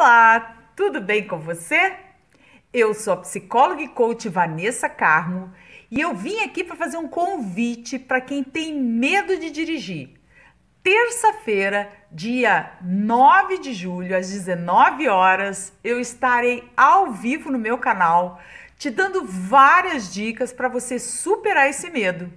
Olá, tudo bem com você? Eu sou a psicóloga e coach Vanessa Carmo e eu vim aqui para fazer um convite para quem tem medo de dirigir. Terça-feira, dia 9 de julho, às 19 horas, eu estarei ao vivo no meu canal te dando várias dicas para você superar esse medo.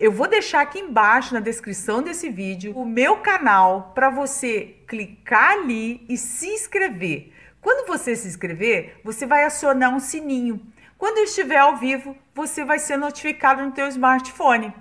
Eu vou deixar aqui embaixo na descrição desse vídeo o meu canal para você clicar ali e se inscrever. Quando você se inscrever, você vai acionar um sininho. Quando eu estiver ao vivo, você vai ser notificado no teu smartphone.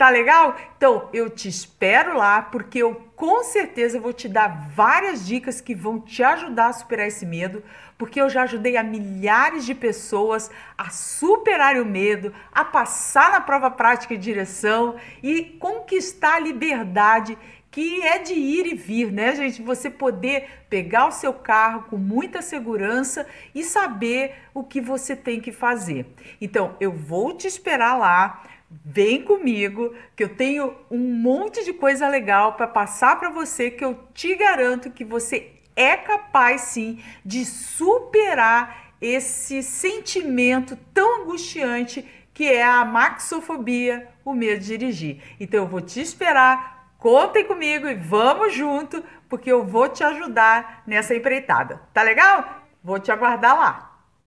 Tá legal? Então eu te espero lá porque eu com certeza vou te dar várias dicas que vão te ajudar a superar esse medo, porque eu já ajudei a milhares de pessoas a superar o medo, a passar na prova prática de direção e conquistar a liberdade que é de ir e vir, né, gente? Você poder pegar o seu carro com muita segurança e saber o que você tem que fazer. Então, eu vou te esperar lá. Vem comigo que eu tenho um monte de coisa legal para passar para você que eu te garanto que você é capaz sim de superar esse sentimento tão angustiante que é a maxofobia, o medo de dirigir. Então eu vou te esperar, contem comigo e vamos junto, porque eu vou te ajudar nessa empreitada. Tá legal? Vou te aguardar lá.